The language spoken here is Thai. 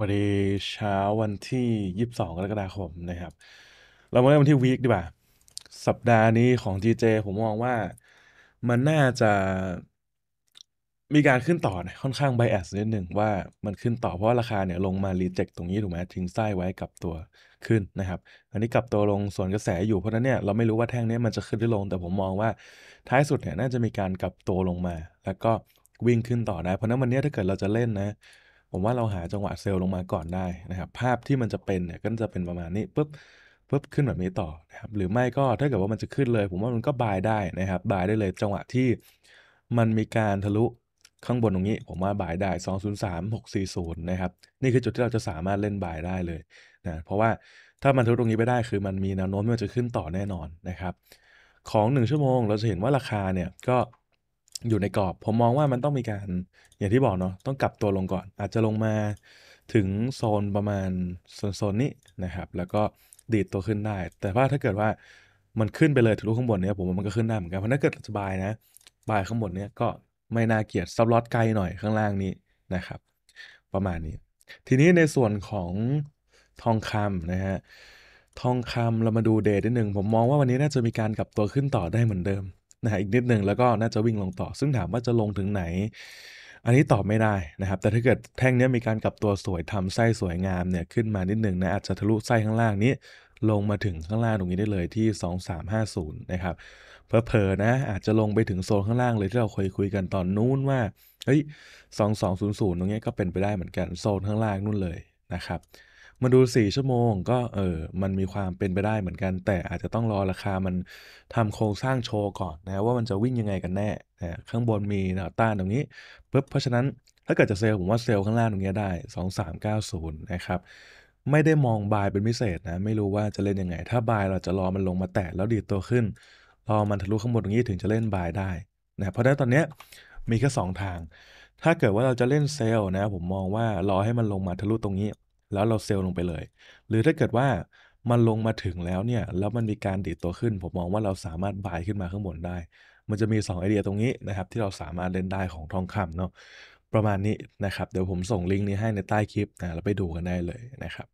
วันนี้เช้าวันที่ยี่สิบสองกรกฎาคมนะครับ เรามาเริ่มวันที่วีคดีกว่าสัปดาห์นี้ของ d j ผมมองว่ามันน่าจะมีการขึ้นต่อนะค่อนข้างไบแอสนิดหนึ่งว่ามันขึ้นต่อเพราะราคาเนี่ยลงมารีเจ็คตรงนี้ถูกไหมทิ้งไส้ไว้กับตัวขึ้นนะครับ อันนี้กลับตัวลงส่วนกระแสอยู่ เพราะนั้นเนี่ยเราไม่รู้ว่าแท่งนี้มันจะขึ้นหรือลงแต่ผมมองว่าท้ายสุดเนี่ยน่าจะมีการกลับตัวลงมา แล้วก็วิ่งขึ้นต่อได้เพราะนั้นวันนี้ถ้าเกิดเราจะเล่นนะผมว่าเราหาจังหวะเซลล์ลงมาก่อนได้นะครับภาพที่มันจะเป็นเนี่ยก็จะเป็นประมาณนี้ปุ๊บปุ๊บขึ้นแบบนี้ต่อนะครับหรือไม่ก็ถ้าเกิดว่ามันจะขึ้นเลย ผมว่ามันก็บายได้นะครับบายได้เลยจังหวะที่มันมีการทะลุข้างบนตรงนี้ ผมว่าบายได้203640นะครับนี่คือจุดที่เราจะสามารถเล่นบายได้เลยนะเพราะว่าถ้ามันทะลุตรงนี้ไปได้คือมันมีแนวโน้มว่มันจะขึ้นต่อแน่นอนนะครับของ 1 ชั่วโมงเราจะเห็นว่าราคาเนี่ยก็อยู่ในกรอบ ผมมองว่ามันต้องมีการอย่างที่บอกเนาะต้องกลับตัวลงก่อน อาจจะลงมาถึงโซนประมาณโซนโซนนี้นะครับ แล้วก็ดีดตัวขึ้นได้ แต่ว่าถ้าเกิดว่ามันขึ้นไปเลยทะลุข้างบนเนี่ยผมว่ามันก็ขึ้นได้เหมือนกันเพราะถ้าเกิดสบายนะบายข้างบนเนี่ยก็ไม่น่าเกียดซับลอดไกลหน่อยข้างล่างนี้นะครับ ประมาณนี้ ทีนี้ในส่วนของทองคำนะฮะทองคำเรามาดูเดทนิดหนึ่งผมมองว่าวันนี้น่าจะมีการกลับตัวขึ้นต่อได้เหมือนเดิมนะฮะอีกนิดนึงแล้วก็น่าจะวิ่งลงต่อ ซึ่งถามว่าจะลงถึงไหน อันนี้ตอบไม่ได้นะครับ แต่ถ้าเกิดแท่งนี้มีการกลับตัวสวยทำไส้สวยงามเนี่ยขึ้นมานิดนึงนะอาจจะทะลุไส้ข้างล่างนี้ลงมาถึงข้างล่างตรงนี้ได้เลยที่2350นะครับเผลอๆนะอาจจะลงไปถึงโซนข้างล่างเลยที่เราเคยคุยกันตอนนู้นว่าเฮ้ย2200ตรงนี้ก็เป็นไปได้เหมือนกันโซนข้างล่างนู่นเลยนะครับมาดู 4 ชั่วโมงก็เออมันมีความเป็นไปได้เหมือนกัน แต่อาจจะต้องรอราคามันทำโครงสร้างโชว์ก่อนนะว่ามันจะวิ่งยังไงกันแน่นะข้างบนมีแนวต้านตรงนี้ปุ๊บ เพราะฉะนั้นถ้าเกิดจะเซลล์ ผมว่าเซลล์ข้างล่างตรงนี้ได้ 2390 นะครับ ไม่ได้มองบายเป็นพิเศษนะ ไม่รู้ว่าจะเล่นยังไง ถ้าบายเราจะรอมันลงมาแตะแล้วดีดตัวขึ้น รอมันทะลุข้างบนตรงนี้ถึงจะเล่นบายได้นะเพราะฉะนั้นตอนนี้มีแค่2ทาง ถ้าเกิดว่าเราจะเล่นเซลล์นะผมมองว่ารอให้มันลงมาทะลุตรงนี้แล้วเราเซลล์ลงไปเลย หรือถ้าเกิดว่า มันลงมาถึงแล้วเนี่ย แล้วมันมีการดีดตัวขึ้น ผมมองว่าเราสามารถบายขึ้นมาข้างบนได้ มันจะมี 2 ไอเดียตรงนี้นะครับที่เราสามารถเล่นได้ของทองคำเนาะ ประมาณนี้นะครับ เดี๋ยวผมส่งลิงก์นี้ให้ในใต้คลิปนะเราไปดูกันได้เลยนะครับ